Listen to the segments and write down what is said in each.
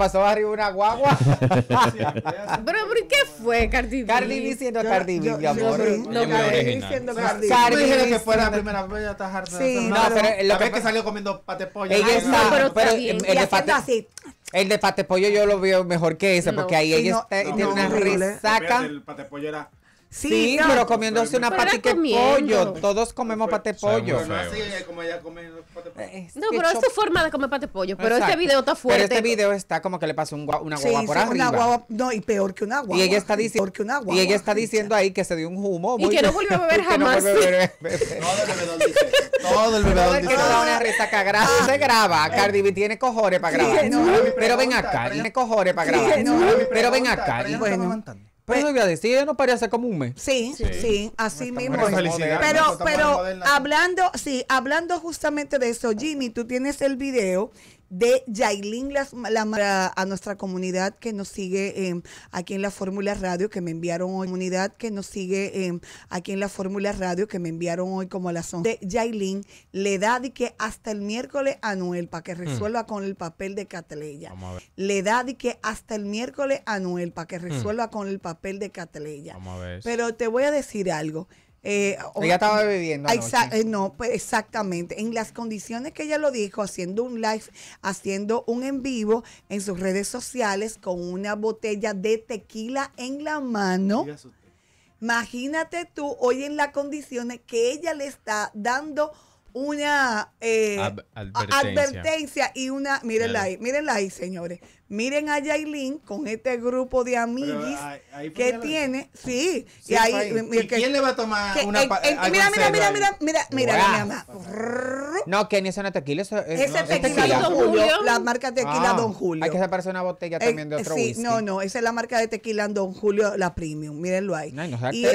pasó arriba una guagua. pero y qué fue Cardi B? Cardi B siendo Cardi B, mi amor. Yo Cardi B Cardi Cardi B que fue la primera vez, ya Sí, no, pero la vez que salió comiendo pate pollo. Ella está, pero el de pate así. El de pate pollo yo lo veo mejor que ese, porque ahí ella tiene una risaca. El pate pollo era Sí, pero comiéndose una pata de pollo. Todos comemos pata pollo. no, pollo. no, pero es su forma de comer de pollo. Pero este video está fuerte. Pero este video está como que le pasó un gua una guagua sí, por sí, arriba. Una guagua, no, y peor que una guagua. Y ella está, diciendo y ella está diciendo ahí que se dio un humo. Muy y que no volvió a beber jamás. no a beber. Todo el bebedor dice. Todo el bebedor dice. Que no da una resaca grasa. Ah. Se graba. Eh. Cardi B tiene cojones para grabar. Pero ven acá. Tiene cojones para grabar. Pero ven acá. Y Bueno. Pero voy a decir, ella no parece como un mes. Sí, sí, así mismo. Pero, pero hablando, sí, hablando justamente de eso, Jimmy, tú tienes el video de Yailin la, a nuestra comunidad que nos sigue em, aquí en la Fórmula Radio, que me enviaron hoy, comunidad que nos sigue em, aquí en la Fórmula Radio, que me enviaron hoy como la las De Yailin le da de que hasta el miércoles a Noel para que hmm. resuelva con el papel de Catleya. Le da de que hasta el miércoles a Noel para que hmm. resuelva con el papel de Catleya. Pero te voy a decir algo. Eh, ella estaba bebiendo. Ah, eh, no, pues exactamente. En las condiciones que ella lo dijo, haciendo un live, haciendo un en vivo en sus redes sociales con una botella de tequila en la mano. Imagínate tú hoy en las condiciones que ella le está dando una eh, advertencia. advertencia. y una, mírenla ahí, mírenla ahí, señores, miren a Yailin con este grupo de amiguis ah, que tiene, sí, y ahí ¿Y que, quién le va a tomar una eh, parte? Eh, mira, mira, mira, mira, mira, mira, wow. No, que ni eso no tequila, eso es, ese no, tequila, es tequila Don Julio, la marca tequila ah, Don Julio. Hay que se una botella eh, también de otro sí, whisky. no, no, esa es la marca de tequila Don Julio, la premium, mírenlo ahí. y,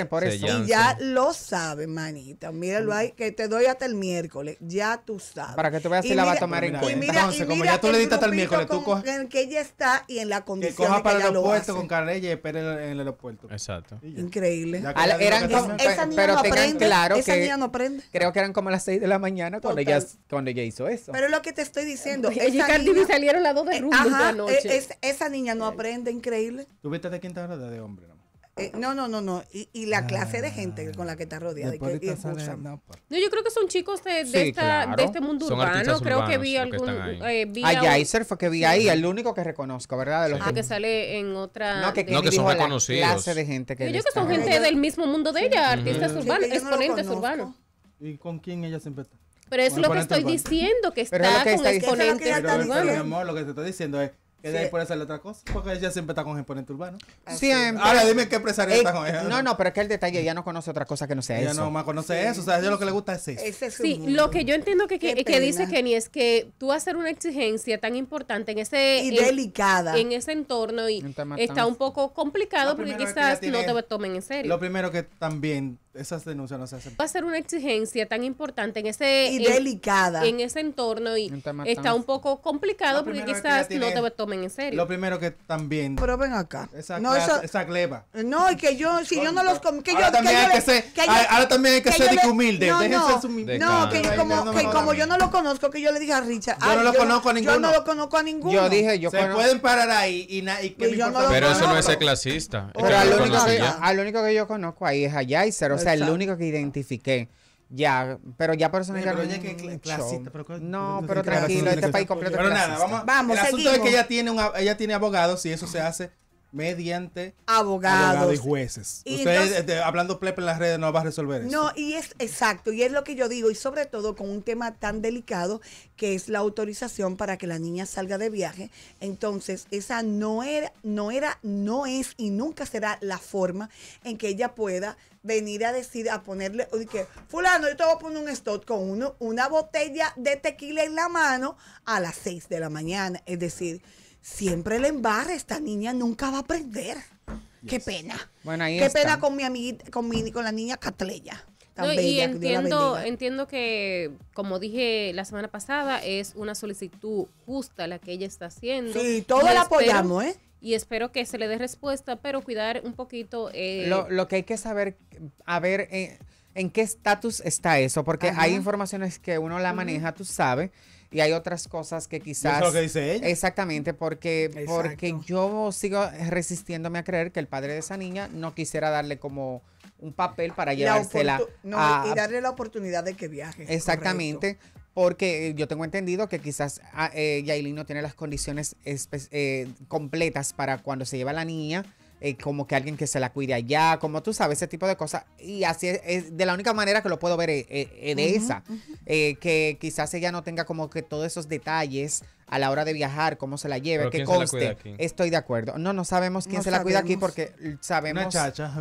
ya lo saben, manita, mírenlo ahí, que te doy hasta el miércoles, ya tú sabes. Para que tú veas si la va a tomar en cuenta. Y como ya tú le diste hasta el miércoles, tú coges está y en la condición que coja para el aeropuerto con Carrera y espere en el aeropuerto. Exacto. Increíble. eran, pero no claro esa niña no aprende. Creo que eran como las 6 de la mañana cuando ella, cuando ella hizo eso. Pero lo que te estoy diciendo. Ella y Cardi salieron las dos de eh, rumbo esa noche. Es, esa niña no aprende, increíble. ¿Tú viste de quién te de hombre? No? Eh, no, no, no, no. Y, la clase de gente ah. con la que está rodeada. que, pues. no, yo creo que son chicos de, este mundo urbano. Creo que vi algún. eh, vi a fue que vi ahí, el único que reconozco, ¿verdad? De los ah, que, ah, que sale en otra. No, que, no, que son reconocidos. Clase de gente que yo creo que son gente del mismo mundo de ella, artistas urbanos, exponentes urbanos. ¿Y con quién ella siempre está? Pero es lo que estoy diciendo, que está con exponentes urbanos. Lo que te estoy diciendo es que de ahí otra cosa. Porque ella siempre está con exponente urbano. Siempre. Ahora dime qué empresario eh, está con ella. No, no, pero es que el detalle, ella no conoce otra cosa que no sea eso. Ella no más conoce eso. O sea, ella lo que le gusta es eso. Ese es sí, lo que yo entiendo que, dice Kenny es que tú hacer una exigencia tan importante en ese. Y delicada. En ese entorno y está un poco complicado porque quizás no te tomen en serio. Lo primero que también esas denuncias no se hacen. Va a ser una exigencia tan importante en ese... Y delicada. En ese entorno y está un poco complicado porque quizás no te tomen en serio. Lo primero que también... Pero ven acá. Esa, esa gleba. No, y que yo, si yo no los... Que ahora, yo, también que hay que ser, ahora también hay que, ser humilde. No, no, no, que como, que como yo no lo conozco, que yo le dije a Richard... Yo no lo conozco a ninguno. Yo no lo conozco a ninguno. Yo dije, yo Se pueden parar ahí y, que Pero eso no es clasista. Pero lo único que yo conozco ahí es allá y 06 sea, el único que identifiqué. Ya, pero ya por eso me que No, pero tranquilo, este país completo. Pero nada, vamos. Vamos, el asunto es que ella tiene, un, ella tiene abogados y eso se hace mediante abogados, y jueces. Ustedes este, hablando plepe en las redes no va a resolver eso. No, y es exacto, y es lo que yo digo, y sobre todo con un tema tan delicado que es la autorización para que la niña salga de viaje. Entonces, esa no era, no era, no es y nunca será la forma en que ella pueda venir a decir, a ponerle, que fulano, yo te voy a poner un stop con uno, una botella de tequila en la mano a las 6 de la mañana. Es decir, siempre le embarra, esta niña nunca va a aprender. Qué pena. Bueno, Qué pena con mi amiguita, con, mi, con la niña Catleya. y entiendo, que entiendo que, como dije la semana pasada, es una solicitud justa la que ella está haciendo. Sí, todos la apoyamos, ¿eh? Y espero que se le dé respuesta, pero cuidar un poquito. Eh, lo, que hay que saber, a ver, eh, en qué estatus está eso, porque hay informaciones que uno la maneja, tú sabes y hay otras cosas que quizás... es lo que dice ella. Exactamente, porque, porque yo sigo resistiéndome a creer que el padre de esa niña no quisiera darle como un papel para llevársela. No, a, y darle la oportunidad de que viaje. Exactamente. Porque eh, yo tengo entendido que quizás ah, eh, Yailin no tiene las condiciones eh, completas para cuando se lleva a la niña eh, como que alguien que se la cuide allá, como tú sabes, ese tipo de cosas. Y así es, de la única manera que lo puedo ver eh, eh, eh de esa, que quizás ella no tenga como que todos esos detalles a la hora de viajar, cómo se la lleve, qué conste. Estoy de acuerdo. No, no sabemos quién se la cuida aquí porque sabemos. Una chacha.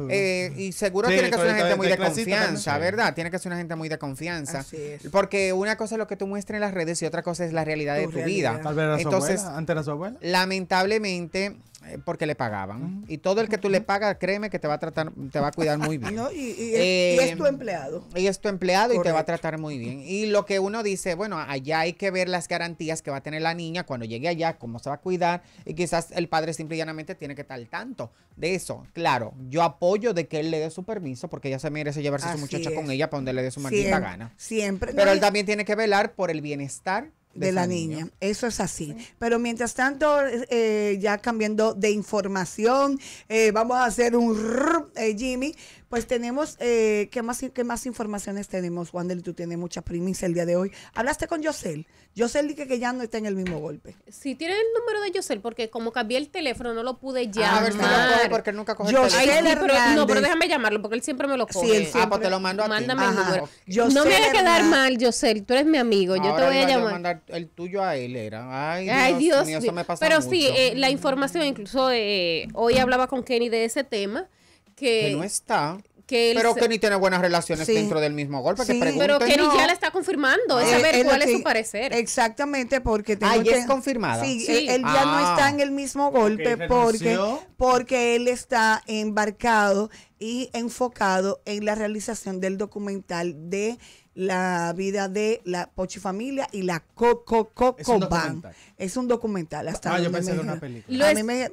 y seguro tiene que ser una gente muy de confianza, ¿verdad? Tiene que ser una gente muy de confianza. Porque una cosa es lo que tú muestras en las redes y otra cosa es la realidad de tu vida. Tal vez Entonces, antes su abuela. Lamentablemente eh, porque le pagaban. Y todo el que tú le pagas, créeme que te va a tratar, te va a cuidar muy bien. No, y, eh, es tu empleado. Y es tu empleado y te va a tratar muy bien. Y lo que uno dice, bueno, allá hay que ver las garantías que va a tener la niña cuando llegue allá, cómo se va a cuidar. Y quizás el padre simple y llanamente tiene que estar al tanto de eso. Claro, yo apoyo de que él le dé su permiso porque ella se merece llevarse a su muchacha con ella para donde le dé su maldita gana. Siempre. Pero él también tiene que velar por el bienestar de, la niña. Eso es así. Pero mientras tanto, eh, ya cambiando de información, eh, vamos a hacer un eh, Jimmy, pues tenemos, eh, ¿qué, más, ¿qué más informaciones tenemos, Wander? Tú tienes mucha primicia el día de hoy. Hablaste con Yosel. Yosel dije que ya no está en el mismo golpe. Sí, tiene el número de Yosel, porque como cambié el teléfono, no lo pude llamar. Ah, a ver si lo coge, porque nunca coge el pero, no, pero déjame llamarlo, porque él siempre me lo coge. Sí, él siempre. Ah, pues te lo mando a Mándame ti. el número. no me va a quedar mal, Yosel. Tú eres mi amigo. yo te voy a llamar. Mandar el tuyo a él era. Ay, Dios, Dios mío, eso me Pero sí, eh, la información, incluso eh, hoy hablaba con Kenny de ese tema que, no está. pero que ni tiene buenas relaciones dentro del mismo golpe. pero que ni ya la está confirmando, es eh, saber cuál es su parecer. Exactamente, porque tengo confirmada. Sí, él, ya no ah. está en el mismo golpe porque, porque él está embarcado y enfocado en la realización del documental de la vida de la familia y la Coco Coco band Es un documental. Hasta ah, yo pensé que una película. a mí me,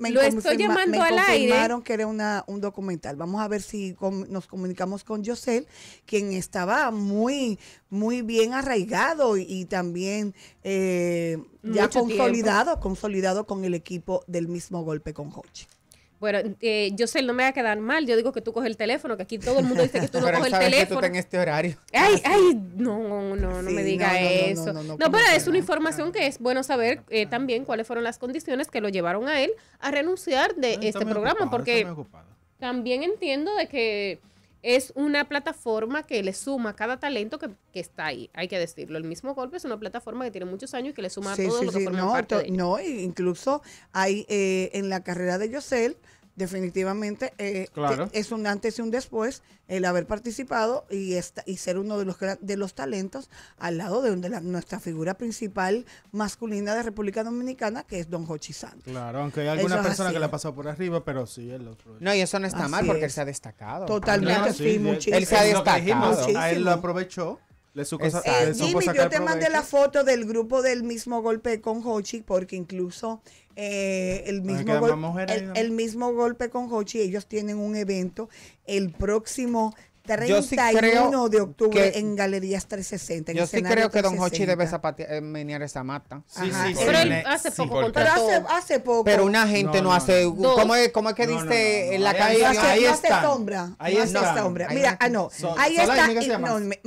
confirmaron que era una, un documental. Vamos a ver si nos comunicamos con Yosel, quien estaba muy, muy bien arraigado y, también eh, ya consolidado, consolidado con el equipo del mismo golpe con Hochi. Bueno, eh, yo sé, no me va a quedar mal. Yo digo que tú coges el teléfono, que aquí todo el mundo dice que tú no coges el teléfono. Que en este horario. Ay, ah, ay, no, no, no me diga eso. No, pero es una información ah. que es bueno saber eh, ah. también cuáles fueron las condiciones que lo llevaron a él a renunciar de este programa, porque también entiendo de que es una plataforma que le suma cada talento que, está ahí, hay que decirlo. El mismo golpe es una plataforma que tiene muchos años y que le suma a todos los lo que no, parte e incluso hay eh, en la carrera de Yosel definitivamente eh, es un antes y un después el haber participado y y ser uno de los de los talentos al lado de, de nuestra figura principal masculina de República Dominicana que es Don Jochi Santos. Claro, aunque hay alguna persona que la ha pasado por arriba, pero sí el otro. No, y eso no está mal porque él se ha destacado. Totalmente, sí, muchísimo. Él se ha destacado. él lo aprovechó Jimmy, yo te mandé la foto del grupo del mismo golpe con Hochi, porque incluso eh, el, mismo el, mismo golpe con Hochi, ellos tienen un evento el próximo 31 el 1 de octubre en Galerías 360. En yo sí creo que Don Hochi debe eh, menear esa mata. Sí, sí, sí, pero él hace poco Pero hace, poco. Pero una gente no, hace. ¿cómo, es, que dice en la calle? Ahí, ahí, Ahí está. Mira, ah, no. ahí está.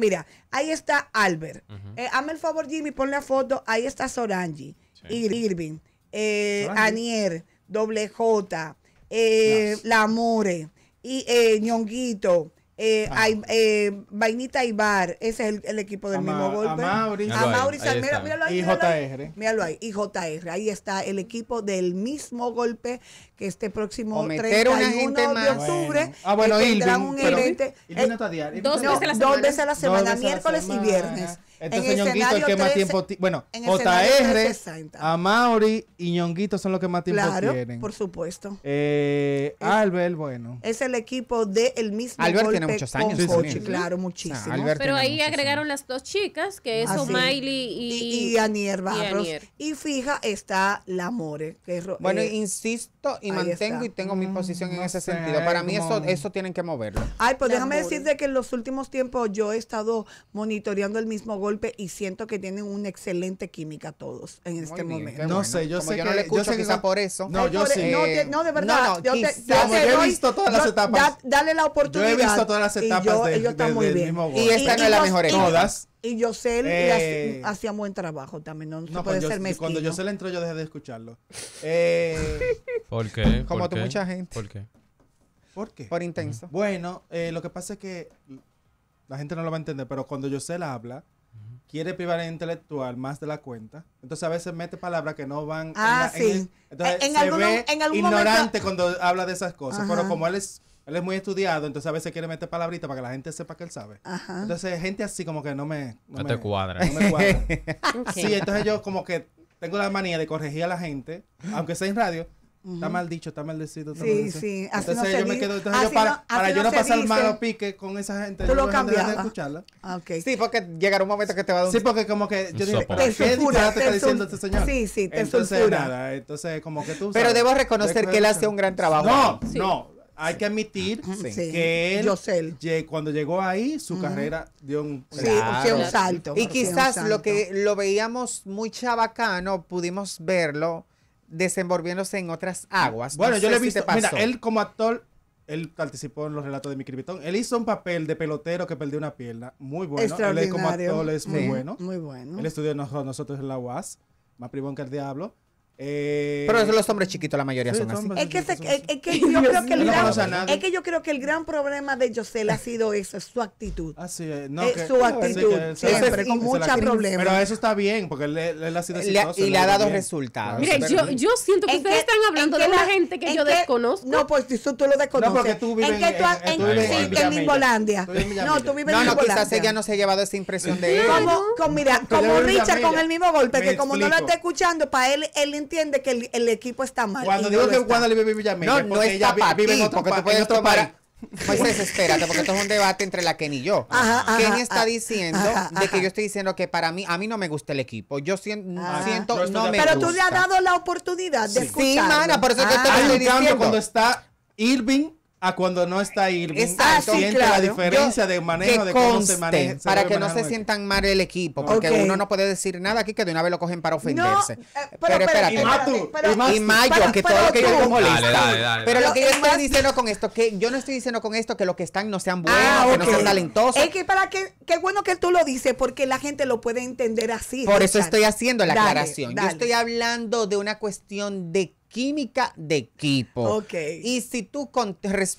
mira, ahí está Albert. Uh hazme el favor, Jimmy, pon la foto. Ahí está Sorangi, Irving, eh, Anier, Doble J, eh, L'Amore, y, Ñonguito eh, eh, Vainita Ibar, ese es el, equipo del mismo golpe. A Mauricio, a ahí. Y JR. míralo ahí, y JR. Ahí está el equipo del mismo golpe que este próximo 31 de octubre Ah, eh, bueno, tendrán un evento eh, dos, veces a la semana, miércoles y viernes. Entonces, este en Ñonguito que más tiempo Bueno, JR, Amaury y Ñonguito son los que más tiempo tienen. por supuesto. Eh, Albert, bueno. Es el equipo del mismo Albert tiene muchos años. sí, sí. Claro, muchísimo. Pero ahí agregaron las dos chicas, que es ah, Omaili y, y, Anier Barros. Y, fija está la More. Que es, bueno, eh, insisto, y mantengo y tengo mi mm, posición en ese sentido. Para mí eso, eso tienen que moverlo. Ay, pues déjame decirte que en los últimos tiempos yo he estado monitoreando el mismo golpe y siento que tienen una excelente química todos en este momento. No sé, yo sé yo no le escucho, yo sé que quizá por eso. No, yo sí. No, de verdad. yo, te, he visto todas las etapas. dale la oportunidad. Yo he visto todas las etapas del mismo golpe. Y esta no es la mejor Todas. Y Yosel eh. hacía buen trabajo también. No, puede ser mezquino. Cuando Yosel entró, yo dejé de escucharlo. Eh, ¿Por qué? Como mucha gente. ¿Por qué? ¿Por qué? Por intenso. Bueno, eh, lo que pasa es que la gente no lo va a entender, pero cuando Yosel habla, quiere privar el intelectual más de la cuenta. Entonces a veces mete palabras que no van. Ah, sí. En, entonces ve ignorante cuando habla de esas cosas. Pero como él es él es muy estudiado, entonces a veces quiere meter palabritas para que la gente sepa que él sabe. Entonces, gente así como que no me... No, te cuadra. No me cuadra. Sí, entonces yo como que tengo la manía de corregir a la gente, aunque sea en radio, Está mal dicho, está mal sí, sí. Así entonces yo me quedo. Entonces yo para, para yo no, pasar pasar malo pique con esa gente. Tú lo cambias. De escucharla. Ah, sí, porque llegará un momento que te va a dar un. Sí, porque como que yo dije, ¿qué te está diciendo este señor? Sí, sí, te Entonces, nada, entonces como que tú. Pero debo reconocer que él hace un gran trabajo. No, no hay que admitir que él, cuando llegó ahí, su carrera dio un, salto. Y quizás lo que lo veíamos muy chabacano, pudimos verlo desenvolviéndose en otras aguas. Bueno, yo le vi visto, mira, él como actor, él participó en los relatos de mi Él hizo un papel de pelotero que perdió una pierna, muy bueno. Él como actor es muy bueno. Muy bueno. Él estudió nosotros en la UAS, más privón que el diablo. Eh, pero los hombres chiquitos la mayoría son así. Es que, es, que yo creo que el gran, es que yo creo que el gran problema de Josel ha sido eso, su actitud. su actitud siempre con muchos problemas. Pero eso está bien porque él, ha sido le, y le ha dado resultados. Mire, yo, yo siento que ustedes están hablando de la gente que yo desconozco. No, pues tú, tú lo desconoces. No, en, que tú, en, en, en, No, tú vives en Ingolandia. No, no, quizás ella no se ha llevado esa impresión de él. Como, como Richard con el mismo golpe que como no la está escuchando, para él él entiende que el, el equipo está mal. Cuando digo no que Wanda vive Villamella, no, no está vive, vive en otro, porque pa, puedes tomar. Pues espérate, porque esto es un debate entre la Ken y yo. Ajá, está diciendo de que yo estoy diciendo que para mí, a mí no me gusta el equipo. Yo ah. siento, siento no, me me Pero tú le has dado la oportunidad de escuchar. Sí, mana, por eso que ah. estoy diciendo. cuando está Irving a cuando no está ahí, siente la diferencia de manejo de cómo se maneja. para que no se sientan mal el equipo, porque uno no puede decir nada aquí que de una vez lo cogen para ofenderse. Eh, pero, espérate. Y Mayo, que todo lo que yo como Dale, pero lo que yo estoy diciendo con esto, que yo no estoy diciendo con esto que los que están no sean buenos, ah, que no sean talentosos. Es que para que, qué bueno que tú lo dices, porque la gente lo puede entender así. Por eso estoy haciendo la aclaración. Yo estoy hablando de una cuestión de química de equipo. Ok. Y si tú,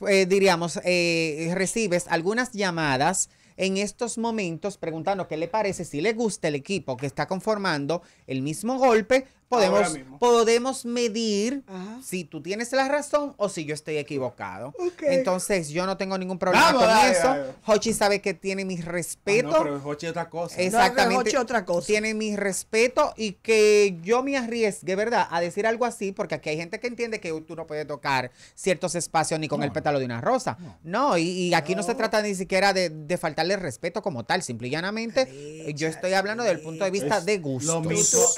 eh, diríamos, eh, recibes algunas llamadas en estos momentos preguntando qué le parece, si le gusta el equipo que está conformando el mismo golpe, Podemos, podemos medir si tú tienes la razón o si yo estoy equivocado. Entonces, yo no tengo ningún problema con eso. Hochi sabe que tiene mi ah, respeto. no, pero Hochi es otra cosa. Exactamente. Tiene mi respeto y que yo me arriesgue, ¿verdad?, a decir algo así, porque aquí hay gente que entiende que tú no puedes tocar ciertos espacios ni con el pétalo de una rosa. No, y, aquí no. se trata ni siquiera de, faltarle respeto como tal. Simple y llanamente, yo estoy hablando desde el punto de vista de gusto.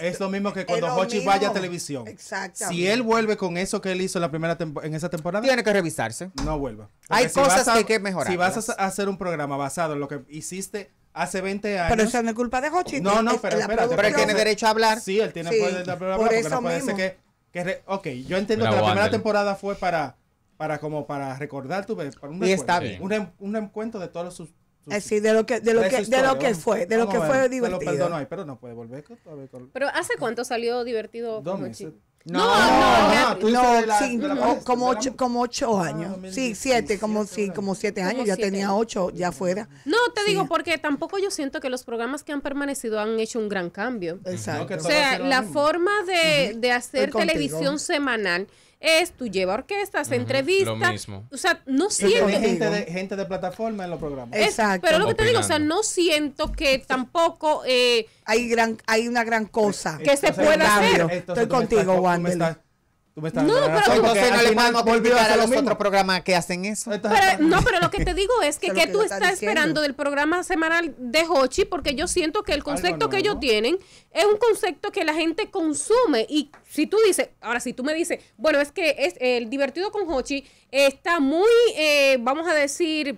es lo mismo que cuando Hochi vaya a televisión. Exacto. Si él vuelve con eso que él hizo en, la primera en esa temporada. Tiene que revisarse. No vuelva. hay cosas que hay que mejorar. Si vas a hacer un programa basado en lo que hiciste hace 20 años. Pero eso no es culpa de Hochi. No, no, pero Pero él tiene derecho a hablar. Sí, él tiene derecho poder hablar. Por eso no puede Ser que, ok, yo entiendo que la primera temporada fue para para como para recordar tu para un, está bien. un, un, encuentro de todos sus eh, sí, de lo que, de lo que, de lo que fue, de lo que fue divertido. Lo perdono pero no puede volver. Pero ¿hace cuánto salió divertido? No, no, no, como, ocho, como ah, ocho años. sí, siete, como, sí, como siete años. ya tenía ocho ya fuera. No, te digo, porque tampoco yo siento que los programas que han permanecido han hecho un gran cambio. Exacto. o sea, la forma de, de hacer televisión semanal es, tú llevas orquestas, entrevistas. Lo mismo. O sea, no siento. Gente de, gente de plataforma en los programas. Exacto. pero lo que te digo, o sea, no siento que tampoco. Eh, hay, gran, hay una gran cosa que se pueda hacer. Estoy contigo, Wanda no, pero programas que hacen eso. no, pero lo que te digo es que, tú estás esperando del programa semanal de Hochi, porque yo siento que el concepto que ellos tienen es un concepto que la gente consume. Y si tú dices, ahora si tú me dices, bueno, es que es el divertido con Hochi está muy, eh, vamos a decir,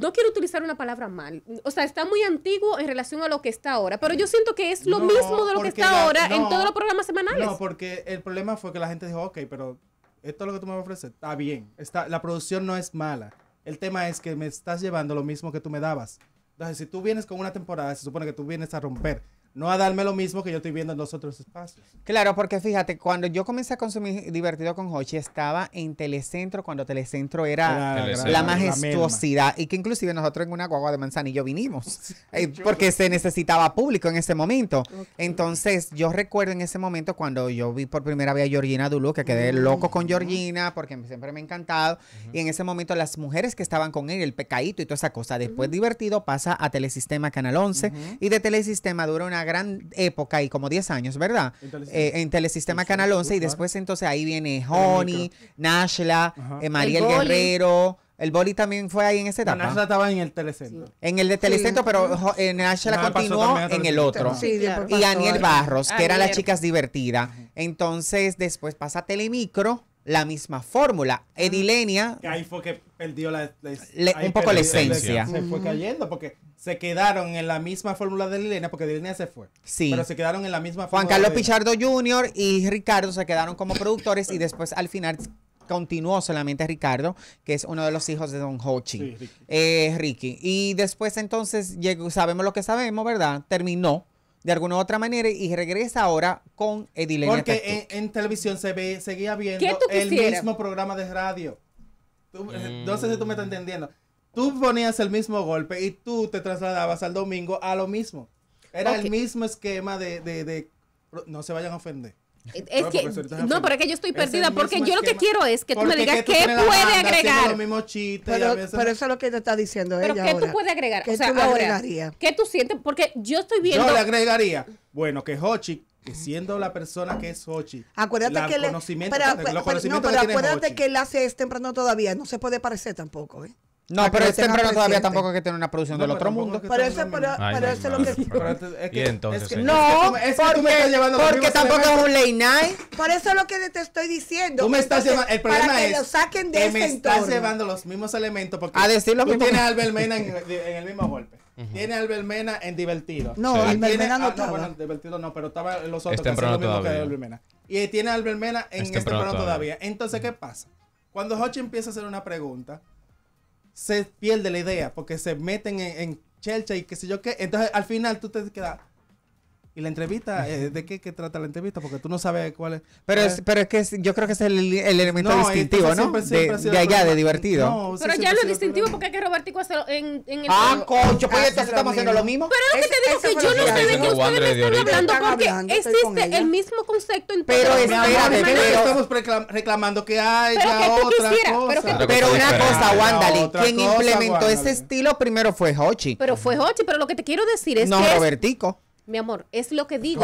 no quiero utilizar una palabra mal, o sea, está muy antiguo en relación a lo que está ahora, pero yo siento que es lo mismo de lo que está ahora en todos los programas semanales. No, porque el problema fue que la gente dijo, ok, pero esto es lo que tú me ofrecer, está bien, está, la producción no es mala, el tema es que me estás llevando lo mismo que tú me dabas. Entonces, si tú vienes con una temporada, se supone que tú vienes a romper no a darme lo mismo que yo estoy viendo en los otros espacios. Claro, porque fíjate, cuando yo comencé a consumir divertido con Hochi, estaba en Telecentro, cuando Telecentro era, la majestuosidad, y que inclusive nosotros en una guagua de manzanillo vinimos, eh, porque se necesitaba público en ese momento. Entonces, yo recuerdo en ese momento cuando yo vi por primera vez a Georgina Dulú, que quedé mm. loco con Georgina, porque siempre me ha encantado, y en ese momento las mujeres que estaban con él, el pecadito y toda esa cosa, después divertido pasa a Telesistema Canal 11, y de Telesistema dura una gran época y como 10 años, ¿verdad? Eh, en Telesistema, Canal 11 y ¿ah? después entonces ahí viene Honey, Nashla, María eh, Mariel el Guerrero. El boli también fue ahí en esa etapa. Nashla estaba en el telecentro. En el de telecentro, pero eh, Nashla continuó en el otro. Y Daniel Barros, que era las chicas divertida. Entonces, después pasa Telemicro la misma fórmula. Ah. Edilenia. Que ahí fue que perdió un poco la esencia. Se fue cayendo porque se quedaron en la misma fórmula de Lilena, porque Lilena se fue. Sí. Pero se quedaron en la misma fórmula. Juan Carlos Pichardo Jr. y Ricardo se quedaron como productores y después al final continuó solamente Ricardo, que es uno de los hijos de Don Hochi. Eh, Ricky. Y después entonces sabemos lo que sabemos, ¿verdad? Terminó de alguna u otra manera y regresa ahora con Edilena Porque en, televisión se ve, seguía viendo el mismo programa de radio. Tú, eh, No si tú me estás entendiendo tú ponías el mismo golpe y tú te trasladabas al domingo a lo mismo. Era el mismo esquema de, de, de, No se vayan a ofender. Es que, no, pero es que yo estoy perdida porque yo lo que quiero es que tú me digas qué puede agregar. pero, eso es lo que te está diciendo pero ¿Qué tú puedes agregar? o sea, tú ahora, ¿Qué tú sientes? Porque yo estoy viendo. Yo le agregaría, bueno, que Hochi que siendo la persona que es Hochi, acuérdate que el conocimiento, que él hace es temprano todavía, no se puede parecer tampoco, ¿eh? No, pero es este temprano todavía tampoco hay que tener una producción del otro mundo. Pero eso, es lo que. es que, ¿Y entonces, es que no, es que porque, porque tampoco es un late night. Por eso es lo que te estoy diciendo. Tú me estás llevando. El problema para es. Que lo saquen de entonces. me estás llevando los mismos elementos. Porque a decir lo tú tienes a Albert Mena en, el mismo golpe. Tiene a Albert Mena en Divertido. No, sí. Albert Mena no ah, estaba. No, divertido no, pero estaba los otros. Es que lo mismo todavía. Que Albert Mena. Y tiene a Albert Mena en este temprano todavía. Entonces, ¿qué pasa? Cuando Hochi empieza a hacer una pregunta se pierde la idea porque se meten en, en chelcha y qué sé yo qué. Entonces al final tú te quedas, y la entrevista, eh, ¿de qué, trata la entrevista? Porque tú no sabes cuál es. Pero es, eh, pero es que yo creo que es el, elemento distintivo, ¿no? de, allá, de divertido. pero ya lo distintivo porque es que Robertico en, en el. Ah, coño, pues entonces ah, estamos haciendo lo mismo. Pero lo que te digo que yo no sé de qué ustedes me están hablando porque existe el mismo concepto en Pero espérate, estamos reclamando que haya otra cosa. Pero una cosa, Wandali, quien implementó ese estilo primero fue Hochi. Pero fue Hochi, pero lo que te quiero decir es que. No, Robertico mi amor, es lo que digo.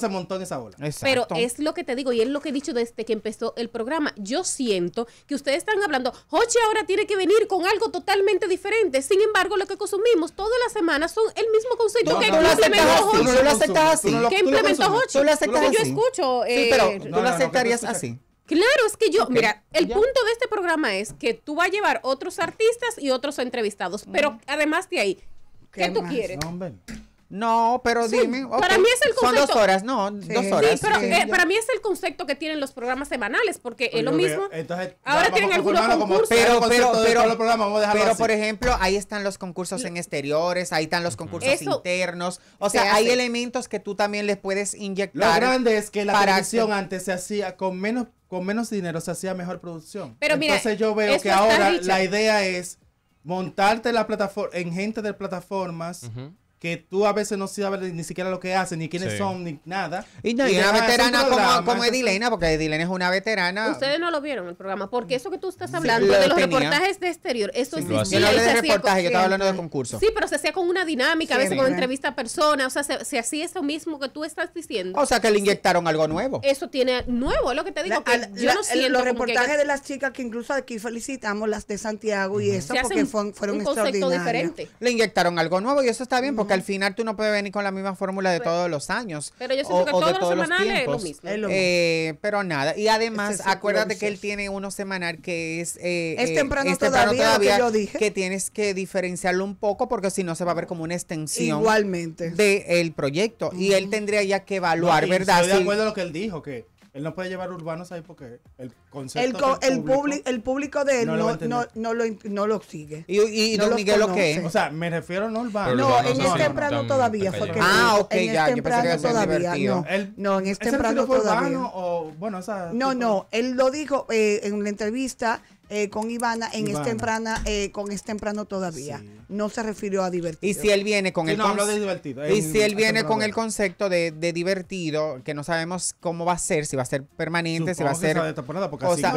se montó en esa bola. Pero es lo que te digo y es lo que he dicho desde que empezó el programa. Yo siento que ustedes están hablando, Hochi ahora tiene que venir con algo totalmente diferente. Sin embargo, lo que consumimos todas las semanas son el mismo concepto no, que implementó ¿Tú No lo aceptas así. lo, que Yo escucho. sí, eh, pero tú lo aceptarías así. Claro, es que yo, mira, el punto de este programa es que tú vas a llevar otros artistas y otros entrevistados, pero mm. además de ahí, ¿qué, tú quieres? No, pero dime. Para mí es el Son dos horas, no, dos horas. Sí, pero eh, para mí es el concepto que tienen los programas semanales, porque es lo mismo. ahora tienen algunos concursos. Pero, pero por ejemplo, ahí están los concursos en exteriores, ahí están los concursos internos. O sea, hay elementos que tú también les puedes inyectar. Lo grande es que la producción antes se hacía con menos, con menos dinero, se hacía mejor producción. Pero Entonces yo veo que ahora la idea es montarte la plataforma en gente de plataformas que tú a veces no sabes ni siquiera lo que hacen, ni quiénes son, ni nada. Y, una veterana como, como Edilena, porque Edilena es una veterana. Ustedes no lo vieron el programa, porque eso que tú estás hablando de los reportajes de exterior, eso sí, existía. Yo de estaba hablando de concurso. Sí, pero se hacía con una dinámica, a veces con entrevista a personas, o sea, se, se hacía eso mismo que tú estás diciendo. O sea, que le inyectaron algo nuevo. Eso tiene nuevo, lo que te digo. yo no la, los reportajes de las chicas que incluso aquí felicitamos, las de Santiago y eso, porque fueron, fueron Le inyectaron algo nuevo y eso está bien, porque al final tú no puedes venir con la misma fórmula de pues, todos los años. Pero yo siento que todos, los semanales es lo eh, mismo. pero nada. Y además, acuérdate que él tiene uno semanal que es. Eh, eh, es temprano, todavía, que dije. Que tienes que diferenciarlo un poco porque si no se va a ver como una extensión. Igualmente. Del el proyecto. Y él tendría ya que evaluar, ¿verdad? Estoy de acuerdo lo que él dijo, que él no puede llevar urbanos ahí porque el concepto. El, público, el público de él no, no, no, lo, no lo sigue. ¿Y, y don Miguel lo qué? O sea, me refiero a no urbanos. no, en este temprano todavía. ah, ok, en ya. En este temprano todavía. No, no, en este temprano todavía. Urbano, o, bueno, o sea, no, no. Él lo dijo eh, en una entrevista eh, con Ivana en este es temprana, eh, con es temprano todavía. No se refirió a divertido. Y si él viene con el Y si él viene con el concepto de, divertido, que no sabemos cómo va a ser, si va a ser permanente, si va a ser temporada,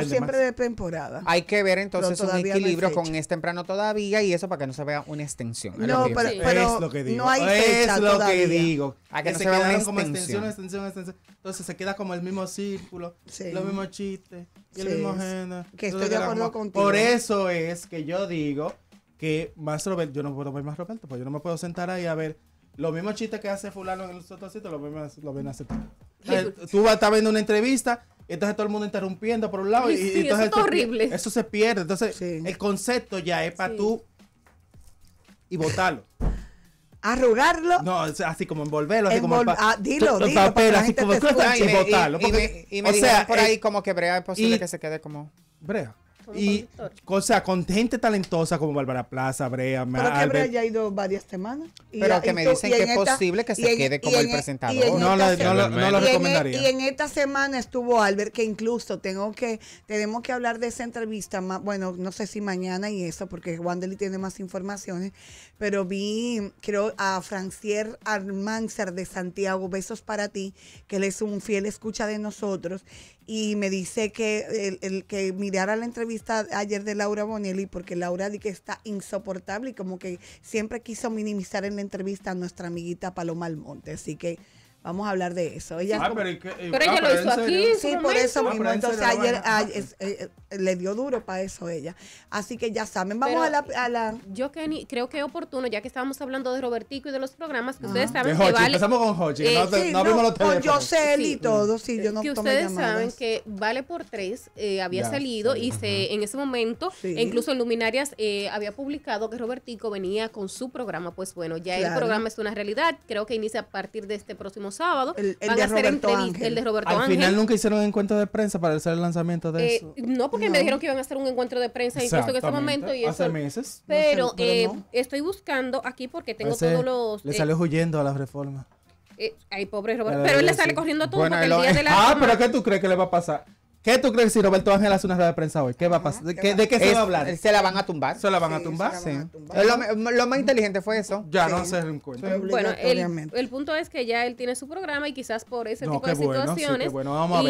siempre de temporada. Hay que ver entonces un equilibrio con es temprano todavía y eso para que no se vea una extensión. No, pero, es lo que digo. no hay es lo que digo. que, no se, vea una extensión, extensión, extensión. Entonces se queda como el mismo círculo, los mismos chistes. Que estoy de acuerdo contigo. Por eso es que yo digo que más yo no puedo ver más Roberto, pues yo no me puedo sentar ahí a ver los mismos chistes que hace fulano en el sotocito, lo ven, a hacer. Tú vas a viendo una entrevista, entonces todo el mundo interrumpiendo por un lado. Y, eso es horrible. Eso se pierde. Entonces, el concepto ya es para tú y votarlo arrugarlo. No, así como envolverlo, así como ah, dilo, dilo, como y, me, o sea, por eh, ahí como que brea es posible que se quede como brea y sea, con gente talentosa como Bárbara Plaza, Brea, Pero que Brea ya ha ido varias semanas. pero que me dicen que es posible que se quede como el e- presentador. no, lo, no, recomendaría. E- y en esta semana estuvo Albert, que incluso tengo que, tenemos que hablar de esa entrevista. bueno, no sé si mañana y eso, porque Wandeli tiene más informaciones. Pero vi, creo, a Francier Armanzar de Santiago, besos para ti, que él es un fiel escucha de nosotros y me dice que el, que mirara la entrevista ayer de Laura Bonelli porque Laura di que está insoportable y como que siempre quiso minimizar en la entrevista a nuestra amiguita Paloma Almonte. Así que Vamos a hablar de eso. Ah, eh, pero, ella ah, lo hizo aquí. Sí, por eso ah, mismo. Entonces ayer, eh, le dio duro para eso ella. Así que ya saben, vamos a la, a la, Yo creo que es oportuno, ya que estábamos hablando de Robertico y de los programas, que ustedes saben que vale... Empezamos con Hochi, eh, no, sí, no, no Con Yosel y todo, sí, yo no Que ustedes saben que Vale por Tres había salido y se en ese momento, e incluso en Luminarias, había publicado que Robertico venía con su programa. Pues bueno, ya el programa es una realidad. Creo que inicia a partir de este próximo sábado. El, van de a hacer El Al final nunca hicieron un encuentro de prensa para hacer el lanzamiento de eh, eso. No, porque me dijeron que iban a hacer un encuentro de prensa incluso en este momento. Y Hace meses. Pero, eh, estoy buscando aquí porque tengo todos los. Le eh, salió huyendo a las reformas. Eh, ay, pobre Roberto. Pero él le sale corriendo todo porque el día de la. Ah, pero ¿qué tú crees que le va a pasar? ¿Qué tú crees si Roberto Ángel hace una rueda de prensa hoy? ¿Qué va a pasar? ¿De, qué, se va a hablar? Se la van a tumbar. ¿Se la van a tumbar? Sí. Lo, más inteligente fue eso. Ya no se cuento. Bueno, el, el, punto es que ya él tiene su programa y quizás por ese tipo de situaciones.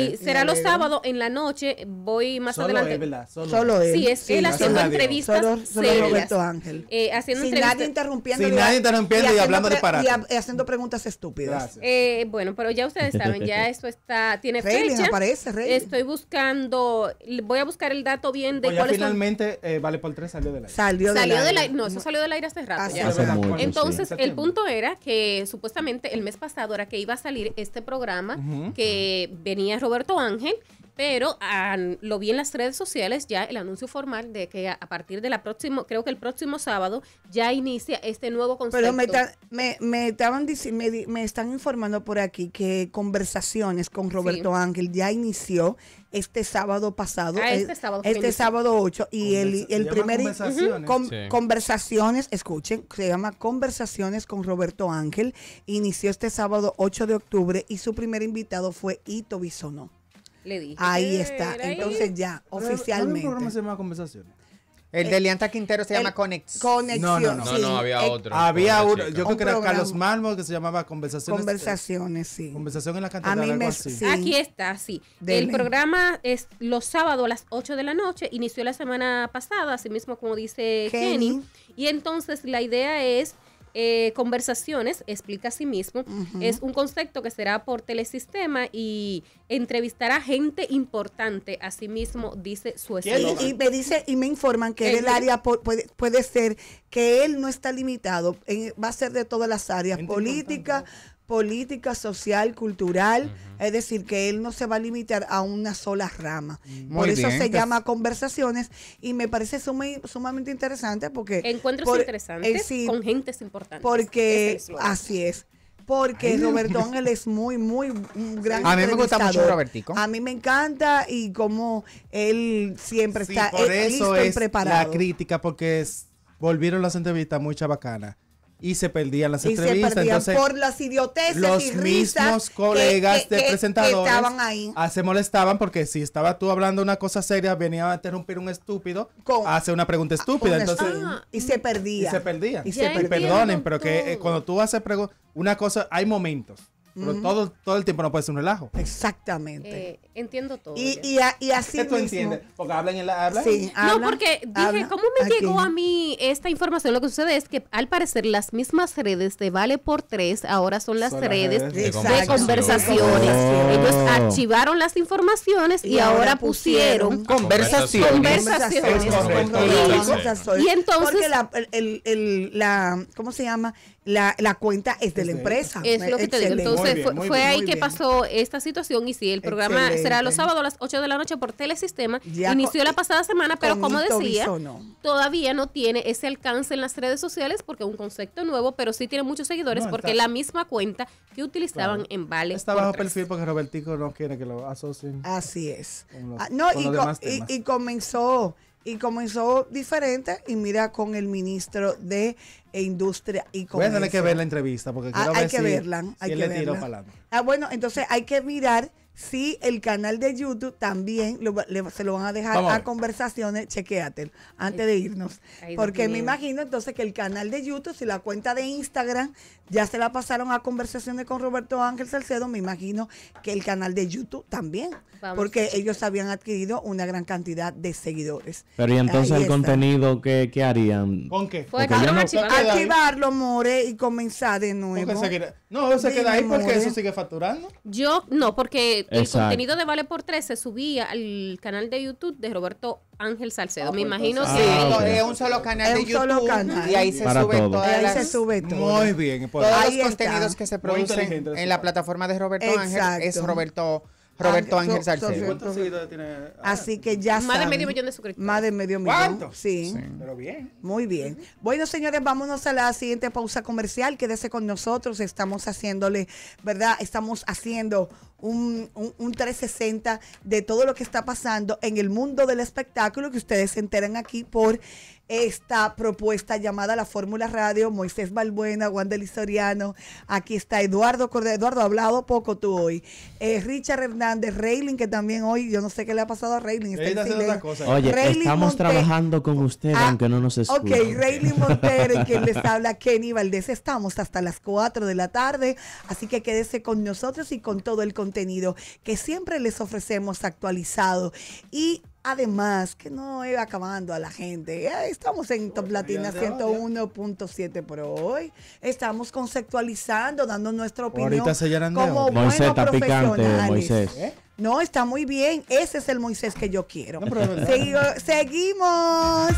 Y será los sábados en la noche. Voy más adelante. Solo, él. Sí, es él haciendo entrevistas. Solo, Roberto Ángel. Eh, haciendo Sin entrevistas. nadie interrumpiendo. Sin nadie interrumpiendo y, hablando de parar. Y, haciendo preguntas estúpidas. Eh, bueno, pero ya ustedes saben, ya esto está. Tiene fecha. aparece, Estoy buscando buscando, voy a buscar el dato bien de cuál finalmente eh, Vale por 3 salió del aire. Salió, del, aire. No, eso salió del aire hace rato. Entonces, el punto era que supuestamente el mes pasado era que iba a salir este programa que venía Roberto Ángel pero lo vi en las redes sociales ya el anuncio formal de que a, partir de la próxima, creo que el próximo sábado, ya inicia este nuevo concepto. Pero me, estaban me, están informando por aquí que conversaciones con Roberto Ángel ya inició este sábado pasado. Ah, eh, este sábado. 8 este y el, primer... Conversaciones. conversaciones, escuchen, se llama Conversaciones con Roberto Ángel. Inició este sábado 8 de octubre y su primer invitado fue Ito Bisonó. Le dije. Ahí está. Entonces ya, oficialmente. programa se llama Conversaciones? El de Elianta Quintero se llama Conexión. No, no, no, no, había otro. Había uno, yo creo que era Carlos Malmo que se llamaba Conversaciones. Conversaciones, sí. Conversación en la de algo me, Aquí está, sí. El programa es los sábados a las 8 de la noche, inició la semana pasada, así mismo como dice Kenny. Y entonces la idea es eh, conversaciones, explica a sí mismo, es un concepto que será por telesistema y entrevistará gente importante a sí mismo, dice su estudiante Y, me dice y me informan que el, área puede, ser que él no está limitado, va a ser de todas las áreas, política, política, social, cultural, es decir, que él no se va a limitar a una sola rama. Mm. por eso se llama conversaciones y me parece sumamente interesante porque... Encuentros interesantes eh, con gentes importantes. Porque así es porque Roberto él es muy, muy grande gran A mí me gusta mucho Robertico. A mí me encanta y como él siempre está eh, listo y preparado. La crítica, porque es, volvieron las entrevistas muy bacanas y se perdían las y entrevistas. Se perdían por las idioteces los y risas mismos colegas de que, presentadores estaban ahí. Ah, se molestaban porque si estaba tú hablando una cosa seria, venía a interrumpir un estúpido, a hace una pregunta ah, estúpida. Entonces, ah, y se perdía. Y se perdía. Y, se perdonen, pero que eh, cuando tú haces una cosa, hay momentos. Pero todo, todo el tiempo no puede ser un relajo. Exactamente. Eh, entiendo todo. Y, así Porque hablan en la... Sí, no, porque dije, ¿cómo me llegó a mí esta información? Lo que sucede es que al parecer las mismas redes de Vale por Tres ahora son las redes, de, conversaciones. Ellos archivaron las informaciones y, ahora pusieron... Conversaciones. Conversaciones. conversaciones. conversaciones. Y, entonces... Porque la, la, ¿Cómo se llama? la, la cuenta es de la empresa. Es lo que te digo. Entonces fue, ahí que pasó esta situación y sí, el programa será los sábados a las 8 de la noche por Telesistema. Inició la pasada semana, pero como decía, todavía no tiene ese alcance en las redes sociales porque es un concepto nuevo, pero sí tiene muchos seguidores porque es la misma cuenta que utilizaban en Vale. Está bajo perfil porque Robertico no quiere que lo asocien. Así es. no, y comenzó y comenzó diferente y mira con el ministro de Industria y Comercio. que ver la entrevista porque ah, quiero hay que verla, hay que verla. Le ah, bueno, entonces hay que mirar si el canal de YouTube también se lo van a dejar a, conversaciones, chequeate antes de irnos. porque me imagino entonces que el canal de YouTube, si la cuenta de Instagram ya se la pasaron a conversaciones con Roberto Ángel Salcedo, me imagino que el canal de YouTube también. porque ellos habían adquirido una gran cantidad de seguidores. Pero y entonces el contenido ¿qué harían. ¿Con qué? Pues activarlo, more, y comenzar de nuevo. no, se queda ahí porque eso sigue facturando. Yo, no, porque el contenido de Vale por Tres se subía al canal de YouTube de Roberto Ángel Salcedo. Ah, Me pues imagino si que ah, es un solo canal de YouTube y ahí se todas sube todo. Muy bien, todos los contenidos que se producen en la plataforma de Roberto Ángel es Roberto Roberto ah, Ángel Así que ya Más de medio millón de suscriptores. Más de medio millón. Sí. Pero bien. Muy bien. Bueno, señores, vámonos a la siguiente pausa comercial. Quédese con nosotros. Estamos haciéndole, ¿verdad? Estamos haciendo un, 360 de todo lo que está pasando en el mundo del espectáculo que ustedes se enteran aquí por esta propuesta llamada La Fórmula Radio, Moisés Balbuena, Juan del Soriano, aquí está Eduardo Cordero, Eduardo, Ha hablado poco tú hoy, eh, Richard Hernández, de Railing, que también hoy, yo no sé qué le ha pasado a Raylin. Este Oye, estamos trabajando con usted, ah, aunque no nos escuche. Ok, Reyling Montero quien les habla, Kenny Valdés. Estamos hasta las 4 de la tarde, así que quédese con nosotros y con todo el contenido que siempre les ofrecemos actualizado. Y Además, que no iba acabando a la gente. Estamos en Top Latina 101.7 por hoy. Estamos conceptualizando, dando nuestra opinión. Ahorita se como Moisés picante, ¿Eh? No, está muy bien. Ese es el Moisés que yo quiero. No, seguimos.